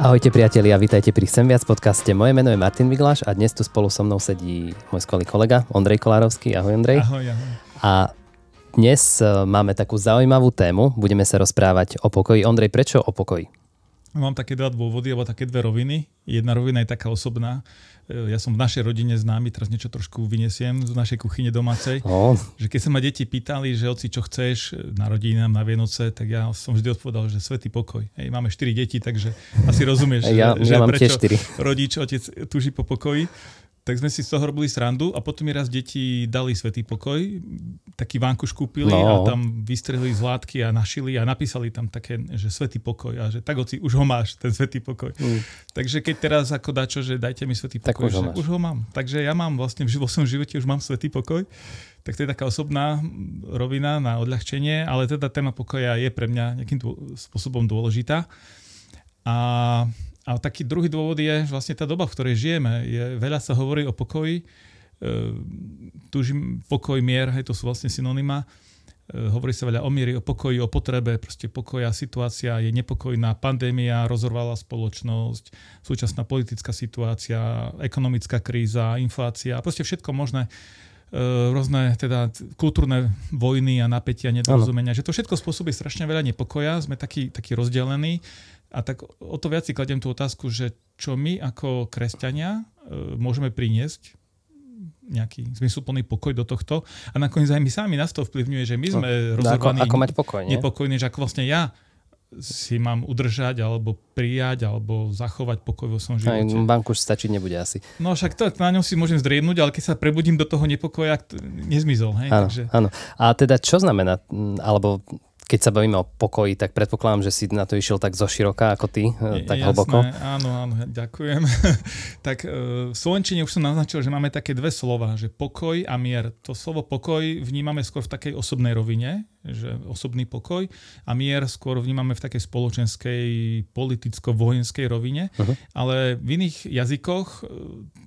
Ahojte priatelia, vítajte pri Sem viac podcaste. Moje meno je Martin Vigláš a dnes tu spolu so mnou sedí môj skvelý kolega Ondrej Kolárovský. Ahoj Ondrej. Ahoj, ahoj. A dnes eh, máme takú zaujímavú tému. Budeme sa rozprávať o pokoji. Ondrej, prečo o pokoji? Mám také dva dôvody, alebo také dve roviny. Jedna rovina je taká osobná. E, ja som v našej rodine známy, teraz niečo trošku vyniesiem z našej kuchyne domácej. No. Že keď sa ma deti pýtali, že oci čo chceš e, na rodinám, na Vienoce, tak ja som vždy odpovedal, že svetý pokoj. Hej, máme štyri deti, takže asi rozumieš, ja, že, ja že mám prečo tiež rodič, otec tuží po pokoji tak sme si z toho robili srandu a potom mi raz deti dali svetý pokoj, taký vankuš kúpili no. a tam vystrelili z látky a našili a napísali tam také, že svetý pokoj a že tak oci, už ho máš, ten svetý pokoj. Mm. Takže keď teraz ako dačo, že dajte mi svetý pokoj, tak už, že ho už ho mám. Takže ja mám vlastne v svojom živote už mám svetý pokoj. Tak to je taká osobná rovina na odľahčenie, ale teda téma pokoja je pre mňa nejakým dô- spôsobom dôležitá. A a taký druhý dôvod je vlastne tá doba, v ktorej žijeme. Je, veľa sa hovorí o pokoji, e, tužím pokoj, mier, hej, to sú vlastne synonyma. E, hovorí sa veľa o miery, o pokoji, o potrebe, proste pokoja, situácia je nepokojná, pandémia rozorvala spoločnosť, súčasná politická situácia, ekonomická kríza, inflácia, proste všetko možné e, rôzne teda kultúrne vojny a napätia, nedorozumenia, že to všetko spôsobí strašne veľa nepokoja, sme takí, takí rozdelení, a tak o to viac si kladiem tú otázku, že čo my ako kresťania e, môžeme priniesť nejaký zmysluplný pokoj do tohto. A nakoniec aj my sami nás to vplyvňuje, že my no, sme no, rozhodovaní ako, ako mať pokoj, nie? nepokojní, že ako vlastne ja si mám udržať, alebo prijať, alebo zachovať pokoj vo svojom živote. Aj, banku už stačiť nebude asi. No však to, na ňom si môžem zdriednúť, ale keď sa prebudím do toho nepokoja, nezmizol. Hej? Áno, Takže... áno. A teda čo znamená, alebo keď sa bavíme o pokoji, tak predpokladám, že si na to išiel tak zo široka ako ty, e, Je, tak Jasné, hlboko. Áno, áno, ďakujem. tak e, v Slovenčine už som naznačil, že máme také dve slova, že pokoj a mier. To slovo pokoj vnímame skôr v takej osobnej rovine, že osobný pokoj a mier skôr vnímame v takej spoločenskej, politicko-vojenskej rovine, uh-huh. ale v iných jazykoch e,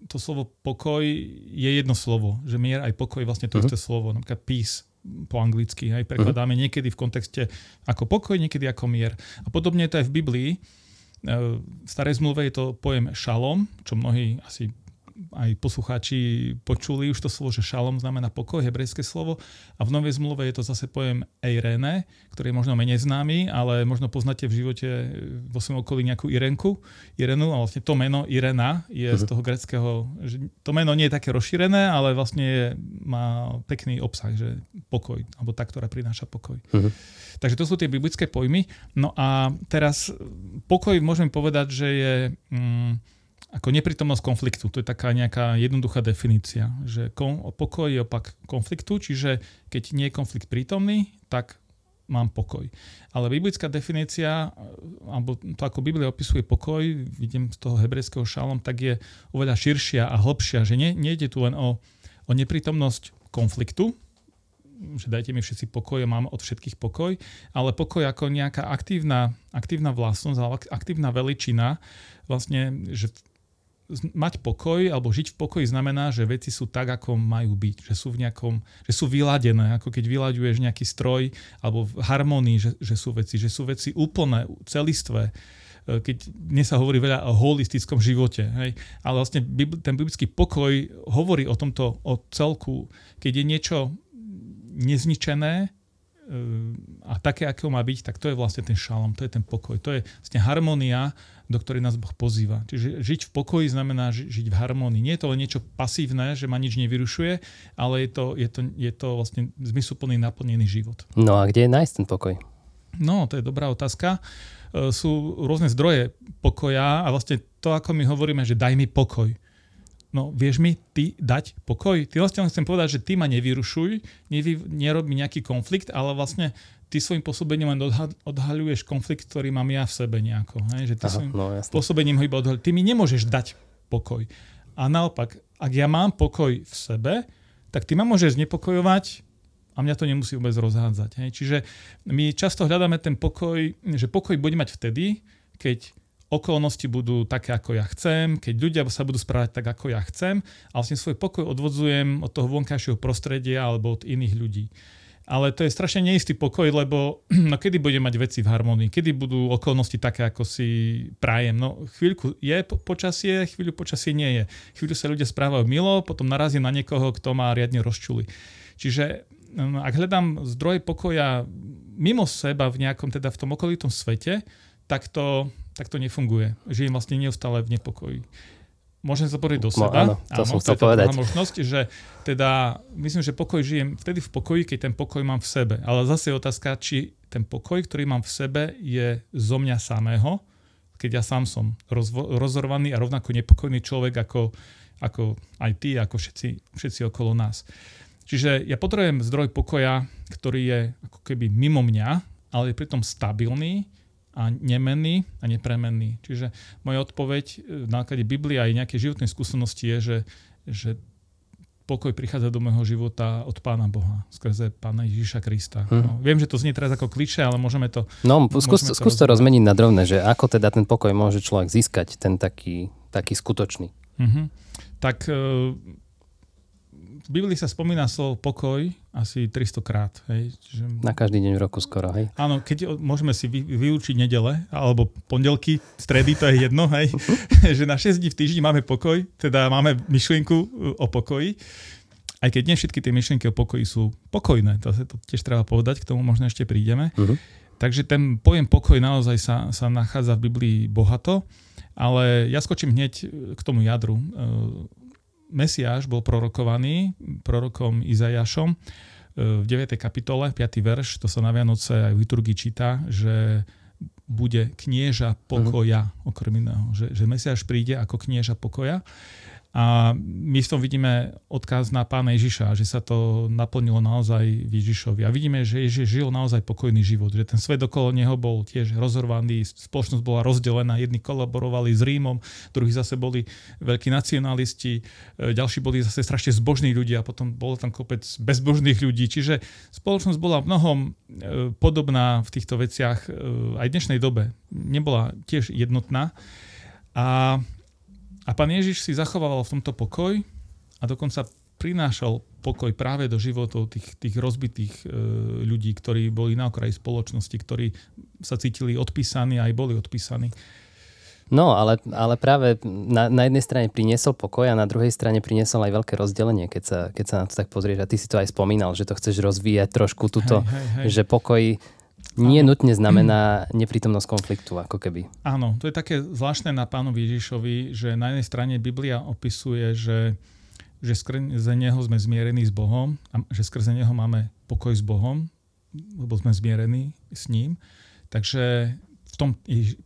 to slovo pokoj je jedno slovo, že mier aj pokoj vlastne to uh-huh. isté slovo, napríklad peace po anglicky, hej, prekladáme uh-huh. niekedy v kontexte ako pokoj, niekedy ako mier. A podobne je to aj v Biblii. E, v starej zmluve je to pojem šalom, čo mnohí asi aj poslucháči počuli, už to slovo, že šalom znamená pokoj, hebrejské slovo. A v Novej zmluve je to zase pojem Eirene, ktorý je možno menej známy, ale možno poznáte v živote eh, vo svojom okolí nejakú Irenku, Irenu, a vlastne to meno Irena je z mhm. toho greckého, že to meno nie je také rozšírené, ale vlastne je, má pekný obsah, že pokoj, alebo tá, ktorá prináša pokoj. Uh-huh. Takže to sú tie biblické pojmy. No a teraz pokoj môžeme povedať, že je... Mm, ako neprítomnosť konfliktu. To je taká nejaká jednoduchá definícia, že kon, pokoj je opak konfliktu, čiže keď nie je konflikt prítomný, tak mám pokoj. Ale biblická definícia, eh, alebo to ako Biblia opisuje pokoj, vidím z toho hebrejského šálom, tak je oveľa širšia a hlbšia, že nie, nejde tu len o, o neprítomnosť konfliktu, že dajte mi všetci pokoj a mám od všetkých pokoj, ale pokoj ako nejaká aktívna, aktívna vlastnosť, aktívna veličina, vlastne, že mať pokoj alebo žiť v pokoji znamená, že veci sú tak, ako majú byť, že sú v nejakom, že sú vyladené, ako keď vylaďuješ nejaký stroj alebo v harmonii, že, že sú veci, že sú veci úplné, celistvé. E, keď dnes sa hovorí veľa o holistickom živote, hej? ale vlastne ten biblický pokoj hovorí o tomto, o celku, keď je niečo nezničené, Ehm, a také, ako má byť, tak to je vlastne ten šalom, to je ten pokoj, to je vlastne harmonia, do ktorej nás Boh pozýva. Čiže žiť v pokoji znamená ži- žiť v harmonii. Nie je to len niečo pasívne, že ma nič nevyrušuje, ale je to, je to, je to vlastne zmysluplný, naplnený život. No a kde je nájsť ten pokoj? No, to je dobrá otázka. Ehm, sú rôzne zdroje pokoja a vlastne to, ako my hovoríme, že daj mi pokoj no vieš mi ty dať pokoj? Ty vlastne len chcem povedať, že ty ma nevyrušuj, nevy, nerob mi nejaký konflikt, ale vlastne ty svojim pôsobením len odha- odhaľuješ konflikt, ktorý mám ja v sebe nejako. Hej? Že ty Aha, svojim no, pôsobením ho iba odhaľuješ. Ty mi nemôžeš dať pokoj. A naopak, ak ja mám pokoj v sebe, tak ty ma môžeš znepokojovať a mňa to nemusí vôbec rozhádzať. Hej? Čiže my často hľadáme ten pokoj, že pokoj bude mať vtedy, keď okolnosti budú také, ako ja chcem, keď ľudia sa budú správať tak, ako ja chcem a vlastne svoj pokoj odvodzujem od toho vonkajšieho prostredia alebo od iných ľudí. Ale to je strašne neistý pokoj, lebo no, kedy bude mať veci v harmonii, kedy budú okolnosti také, ako si prajem. No chvíľku je počasie, chvíľu počasie nie je. Chvíľu sa ľudia správajú milo, potom narazím na niekoho, kto má riadne rozčuli. Čiže mm, ak hľadám zdroje pokoja mimo seba v nejakom, teda v tom okolitom svete, tak to tak to nefunguje. Žijem vlastne neustále v nepokoji. Môžem sa povedať do no, seba. No, áno, to áno, som chcel povedať. možnosť, že teda myslím, že pokoj žijem vtedy v pokoji, keď ten pokoj mám v sebe. Ale zase je otázka, či ten pokoj, ktorý mám v sebe, je zo mňa samého, keď ja sám som rozvo- rozorvaný a rovnako nepokojný človek ako, ako aj ty, ako všetci, všetci okolo nás. Čiže ja potrebujem zdroj pokoja, ktorý je ako keby mimo mňa, ale je pritom stabilný a nemenný a nepremenný. Čiže moja odpoveď e, na základe Biblie aj nejakej životnej skúsenosti je, že, že pokoj prichádza do môjho života od Pána Boha, skrze Pána Ježiša Krista. Hmm. No, viem, že to znie teraz ako kliše, ale môžeme to... No, skús, to, skús to rozmeniť na drobné, že ako teda ten pokoj môže človek získať, ten taký, taký skutočný. Mm-hmm. Tak e, v Biblii sa spomína slovo pokoj asi 300 krát. Hej? Čiže... Na každý deň v roku skoro, hej? Áno, keď môžeme si vy, vyučiť nedele, alebo pondelky, stredy, to je jedno, hej? že na 6 dní v týždni máme pokoj, teda máme myšlienku e, o pokoji. Aj keď nie všetky tie myšlienky o pokoji sú pokojné, to, to tiež treba povedať, k tomu možno ešte prídeme. Uh-huh. Takže ten pojem pokoj naozaj sa, sa nachádza v Biblii bohato, ale ja skočím hneď e, k tomu jadru e, Mesiáš bol prorokovaný prorokom Izajašom e, v 9. kapitole, 5. verš, to sa na Vianoce aj v liturgii číta, že bude knieža pokoja, mhm. okrem iného. Že, že Mesiáš príde ako knieža pokoja. A my v tom vidíme odkaz na pána Ježiša, že sa to naplnilo naozaj v Ježišovi. A vidíme, že Ježiš žil naozaj pokojný život, že ten svet okolo neho bol tiež rozhorvaný, spoločnosť bola rozdelená, jedni kolaborovali s Rímom, druhí zase boli veľkí nacionalisti, e, ďalší boli zase strašne zbožní ľudia a potom bolo tam kopec bezbožných ľudí. Čiže spoločnosť bola v mnohom e, podobná v týchto veciach e, aj v dnešnej dobe. Nebola tiež jednotná. A a pán Ježiš si zachovával v tomto pokoj a dokonca prinášal pokoj práve do životov tých, tých rozbitých e, ľudí, ktorí boli na okraji spoločnosti, ktorí sa cítili odpísaní a aj boli odpísaní. No, ale, ale práve na, na jednej strane priniesol pokoj a na druhej strane priniesol aj veľké rozdelenie, keď sa, keď sa na to tak pozrieš. A ty si to aj spomínal, že to chceš rozvíjať trošku tuto, hej, hej, hej. že pokoj nie áno. nutne znamená neprítomnosť konfliktu, ako keby. Áno, to je také zvláštne na pánu Ježišovi, že na jednej strane Biblia opisuje, že, že skrze neho sme zmierení s Bohom, a že skrze neho máme pokoj s Bohom, lebo sme zmierení s ním. Takže v tom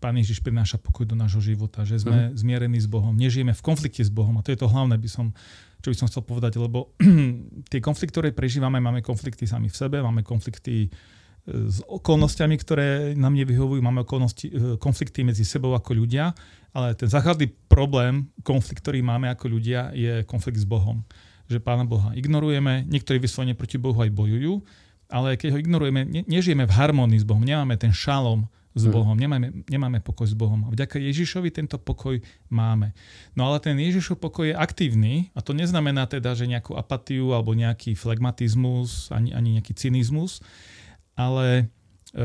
Pán Ježiš prináša pokoj do nášho života, že sme uh-huh. zmierení s Bohom, nežijeme v konflikte s Bohom a to je to hlavné, by som, čo by som chcel povedať, lebo tie konflikty, ktoré prežívame, máme konflikty sami v sebe, máme konflikty uh, s okolnostiami, ktoré nám nevyhovujú. Máme okolnosti, e, konflikty medzi sebou ako ľudia, ale ten základný problém, konflikt, ktorý máme ako ľudia, je konflikt s Bohom. Že Pána Boha ignorujeme, niektorí vyslovene proti Bohu aj bojujú, ale keď ho ignorujeme, ne, nežijeme v harmonii s Bohom, nemáme ten šalom s mhm. Bohom, nemáme, nemáme pokoj s Bohom. A vďaka Ježišovi tento pokoj máme. No ale ten Ježišov pokoj je aktívny a to neznamená teda, že nejakú apatiu alebo nejaký flegmatizmus, ani, ani nejaký cynizmus, ale e,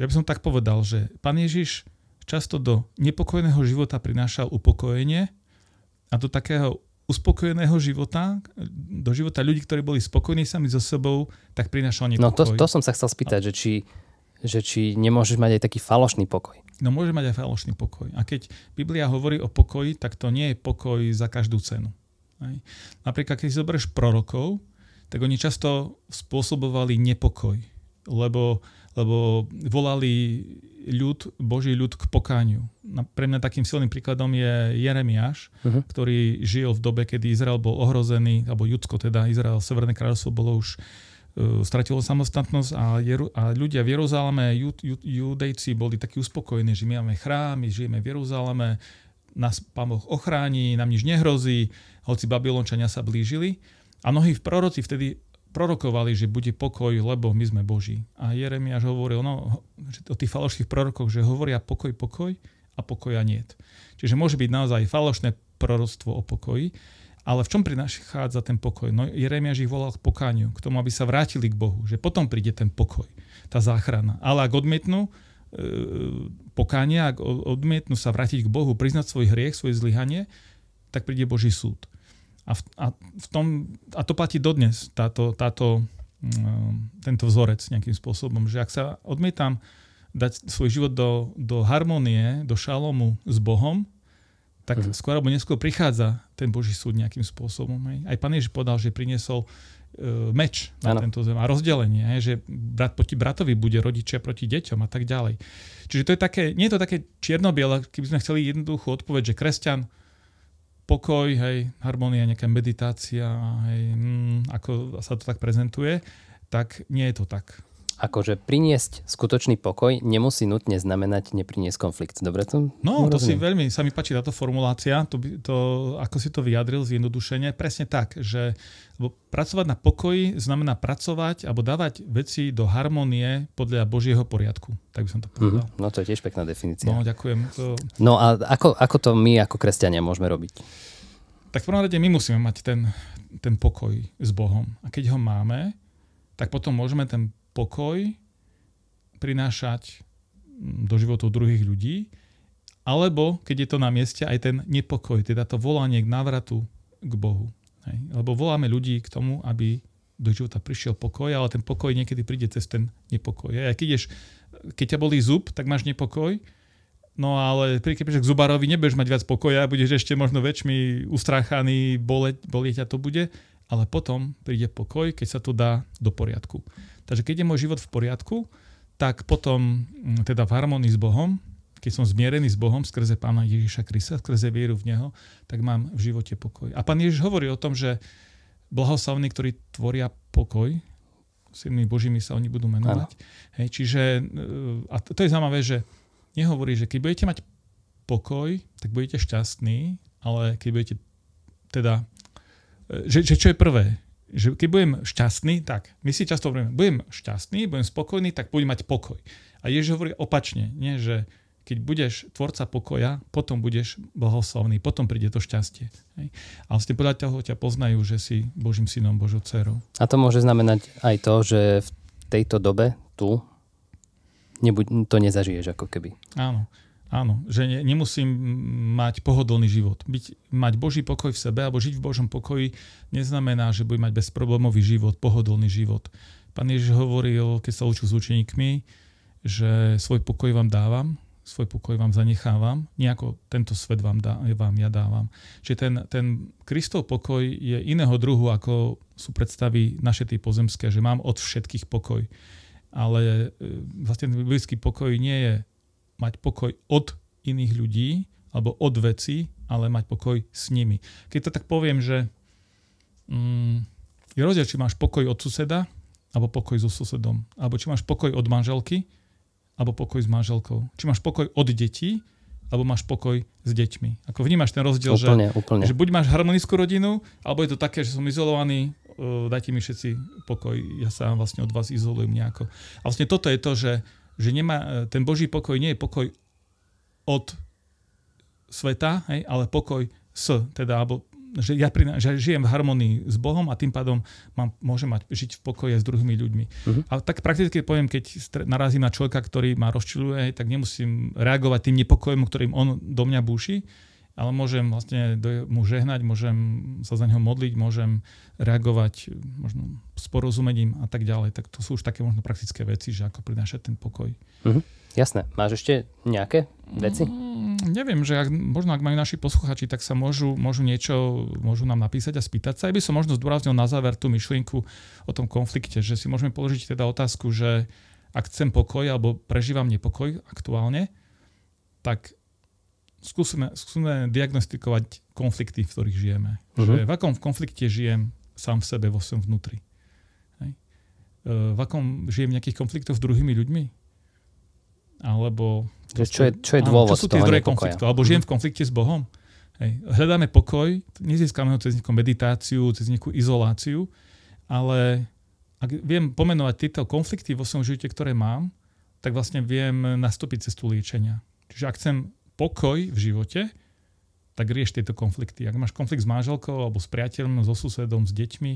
ja by som tak povedal, že pán Ježiš často do nepokojného života prinášal upokojenie a do takého uspokojeného života, do života ľudí, ktorí boli spokojní sami so sebou, tak prinášal nepokoj. No to, to som sa chcel spýtať, že či, že či nemôžeš mať aj taký falošný pokoj. No môže mať aj falošný pokoj. A keď Biblia hovorí o pokoji, tak to nie je pokoj za každú cenu. Hej. Napríklad, keď si zoberieš prorokov, tak oni často spôsobovali nepokoj lebo, lebo volali ľud, Boží ľud k pokániu. Pre mňa takým silným príkladom je Jeremiáš, uh-huh. ktorý žil v dobe, kedy Izrael bol ohrozený, alebo Judsko teda, Izrael, Severné kráľovstvo bolo už uh, stratilo samostatnosť a, Jeru, a ľudia v Jeruzaleme, Jud, Jud, Judejci boli takí uspokojení, že my máme chrámy, žijeme v Jeruzaleme, nás Pán Boh ochrání, nám nič nehrozí, hoci Babylončania sa blížili. A mnohí v proroci vtedy prorokovali, že bude pokoj, lebo my sme Boží. A Jeremiáš hovoril no, o tých falošných prorokoch, že hovoria pokoj, pokoj a pokoja nie. Čiže môže byť naozaj falošné proroctvo o pokoji, ale v čom prinášľadza ten pokoj? No Jeremiáš ich volal k pokániu, k tomu, aby sa vrátili k Bohu, že potom príde ten pokoj, tá záchrana. Ale ak odmietnú, e, pokánia, ak odmietnú sa vrátiť k Bohu, priznať svoj hriech, svoje zlyhanie, tak príde Boží súd. A v, a v tom, a to platí dodnes, táto, táto, mm, tento vzorec nejakým spôsobom, že ak sa odmietam dať svoj život do, do harmonie, do šalomu s Bohom, tak mhm. skôr alebo neskôr prichádza ten Boží súd nejakým spôsobom. Aj, aj pán Ježiš povedal, že priniesol e, meč na ano. tento zem a rozdelenie, hej, že brat proti bratovi bude rodičia proti deťom a tak ďalej. Čiže to je také, nie je to také čierno-biele, keby sme chceli jednoduchú odpoveď, že kresťan pokoj, hej, harmonia, nejaká meditácia, hej, mm, ako sa to tak prezentuje, tak nie je to tak akože priniesť skutočný pokoj nemusí nutne znamenať nepriniesť konflikt. Dobre to? No, to Rozumiem. si veľmi, sa mi páči táto formulácia, to, to, ako si to vyjadril zjednodušenie, presne tak, že lebo pracovať na pokoji znamená pracovať alebo dávať veci do harmonie podľa Božieho poriadku. Tak by som to povedal. Mm-hmm. No to je tiež pekná definícia. No, ďakujem. To... No a ako, ako to my ako kresťania môžeme robiť? Tak v prvom rade my musíme mať ten, ten pokoj s Bohom. A keď ho máme, tak potom môžeme ten pokoj prinášať mm, do životov druhých ľudí, alebo keď je to na mieste, aj ten nepokoj, teda to volanie k návratu k Bohu. Hej. Lebo voláme ľudí k tomu, aby do života prišiel pokoj, ale ten pokoj niekedy príde cez ten nepokoj. Hej. A keď, ješ, keď ťa bolí zub, tak máš nepokoj, no ale pri keď k zubarovi, nebudeš mať viac pokoja, budeš ešte možno väčšmi ustráchaný, bolieť ťa to bude, ale potom príde pokoj, keď sa to dá do poriadku. Takže keď je môj život v poriadku, tak potom mm, teda v harmonii s Bohom, keď som zmierený s Bohom skrze Pána Ježiša Krista, skrze vieru v Neho, tak mám v živote pokoj. A Pán Ježiš hovorí o tom, že blahoslavní, ktorí tvoria pokoj, synmi Božími sa oni budú menovať. Hej, čiže, e, a to je zaujímavé, že nehovorí, že keď budete mať pokoj, tak budete šťastní, ale keď budete teda, e, že, že čo je prvé? že keď budem šťastný, tak my si často hovoríme, budem šťastný, budem spokojný, tak budem mať pokoj. A Ježiš hovorí opačne, nie, že keď budeš tvorca pokoja, potom budeš blahoslavný, potom príde to šťastie. Hej. A vlastne podľa toho ťa poznajú, že si Božím synom, Božou dcerou. A to môže znamenať aj to, že v tejto dobe, tu, nebuď, to nezažiješ ako keby. Áno. Áno, že ne, nemusím mať pohodlný život. Byť, mať Boží pokoj v sebe alebo žiť v Božom pokoji neznamená, že budem mať bezproblémový život, pohodlný život. Pán Ježiš hovoril, keď sa učil s učeníkmi, že svoj pokoj vám dávam, svoj pokoj vám zanechávam, nejako tento svet vám, dá, vám ja dávam. Čiže ten, ten Kristov pokoj je iného druhu, ako sú predstavy naše tie pozemské, že mám od všetkých pokoj. Ale e, vlastne ten biblický pokoj nie je mať pokoj od iných ľudí alebo od veci, ale mať pokoj s nimi. Keď to tak poviem, že mm, je rozdiel, či máš pokoj od suseda alebo pokoj so susedom. Alebo či máš pokoj od manželky alebo pokoj s manželkou. Či máš pokoj od detí alebo máš pokoj s deťmi. Ako vnímaš ten rozdiel, úplne, že, úplne. že buď máš harmonickú rodinu, alebo je to také, že som izolovaný, e, dajte mi všetci pokoj, ja sa vlastne od vás izolujem nejako. A vlastne toto je to, že že nemá, e, ten Boží pokoj nie je pokoj od sveta, hej, ale pokoj s, teda, alebo že ja, prina- že žijem v harmonii s Bohom a tým pádom mám, môžem mať, žiť v pokoje s druhými ľuďmi. Uh-huh. A tak prakticky poviem, keď narazím na človeka, ktorý ma rozčiluje, tak nemusím reagovať tým nepokojom, ktorým on do mňa búši, ale môžem vlastne mu žehnať, môžem sa za neho modliť, môžem reagovať možno s porozumením a tak ďalej. Tak to sú už také možno praktické veci, že ako prinášať ten pokoj. Mhm. Jasné. Máš ešte nejaké veci? Mm, neviem, že ak, možno ak majú naši posluchači, tak sa môžu, môžu niečo, môžu nám napísať a spýtať sa. Ja by som možno zdôraznil na záver tú myšlienku o tom konflikte, že si môžeme položiť teda otázku, že ak chcem pokoj alebo prežívam nepokoj aktuálne, tak Skúsme skúsme diagnostikovať konflikty, v ktorých žijeme. Uh-huh. Že v akom konflikte žijem sám v sebe, vo svojom vnútri. Hej. E, v akom žijem nejakých konfliktov s druhými ľuďmi? Alebo... Čo, čo je, čo je dôvod áno, čo sú tie zdroje konfliktu? Alebo žijem uh-huh. v mhm. konflikte s Bohom? Hej. Hľadáme pokoj, nezískame ho cez nejakú meditáciu, cez nejakú izoláciu, ale ak viem pomenovať tieto konflikty vo svojom živote, ktoré mám, tak vlastne viem nastúpiť cestu liečenia. Čiže ak chcem pokoj v živote, tak rieš tieto konflikty. Ak máš konflikt s manželkou alebo s priateľom, so susedom, s deťmi,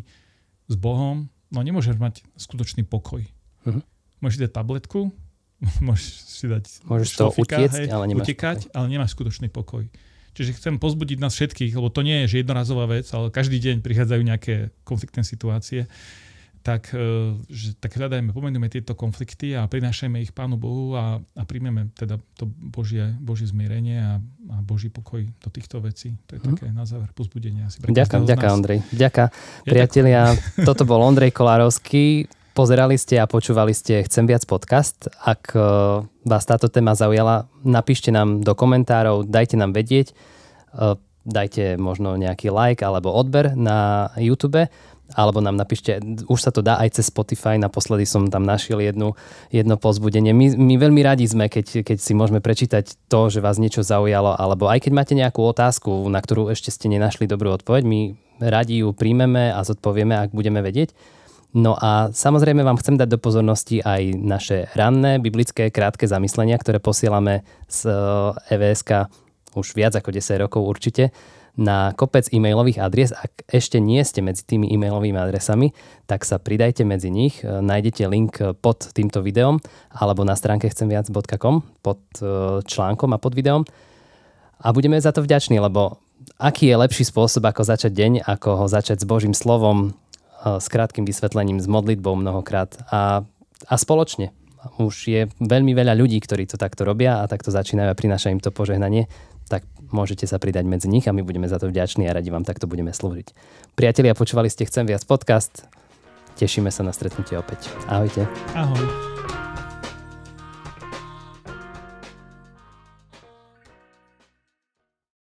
s Bohom, no nemôžeš mať skutočný pokoj. Uh-huh. Môžeš dať tabletku, môžeš si dať môžeš šlofika, to utiecť, hej, ale utekať, pokoj. ale nemáš skutočný pokoj. Čiže chcem pozbudiť nás všetkých, lebo to nie je že jednorazová vec, ale každý deň prichádzajú nejaké konfliktné situácie tak, e, že, tak hľadajme, teda pomenujme tieto konflikty a prinášajme ich Pánu Bohu a, a príjmeme teda to Božie, Božie zmierenie a, a Boží pokoj do týchto vecí. To je mhm. také na záver pozbudenie. Asi ďakujem, ďakujem Ondrej. Ďakujem. Ja Priatelia, ďakujem. toto bol Ondrej Kolárovský. Pozerali ste a počúvali ste Chcem viac podcast. Ak e, vás táto téma zaujala, napíšte nám do komentárov, dajte nám vedieť, e, dajte možno nejaký like alebo odber na YouTube alebo nám napíšte, už sa to dá aj cez Spotify, naposledy som tam našiel jednu, jedno pozbudenie. My, my veľmi radi sme, keď, keď si môžeme prečítať to, že vás niečo zaujalo, alebo aj keď máte nejakú otázku, na ktorú ešte ste nenašli dobrú odpoveď, my radi ju príjmeme a zodpovieme, ak budeme vedieť. No a samozrejme vám chcem dať do pozornosti aj naše ranné biblické krátke zamyslenia, ktoré posielame z EVSK eh, e už viac ako 10 rokov určite na kopec e-mailových adries. Ak ešte nie ste medzi tými e-mailovými adresami, tak sa pridajte medzi nich. E, nájdete link e, pod týmto videom alebo na stránke chcemviac.com pod e, článkom a pod videom. A budeme za to vďační, lebo aký je lepší spôsob, ako začať deň, ako ho začať s Božím slovom, s krátkým vysvetlením, s modlitbou mnohokrát a, a spoločne. Už je veľmi veľa ľudí, ktorí to takto robia a takto začínajú a prinášajú im to požehnanie. Môžete sa pridať medzi nich a my budeme za to vďační a radi vám takto budeme slúžiť. Priatelia, počúvali ste Chcem viac podcast. Tešíme sa na stretnutie opäť. Ahojte. Ahoj.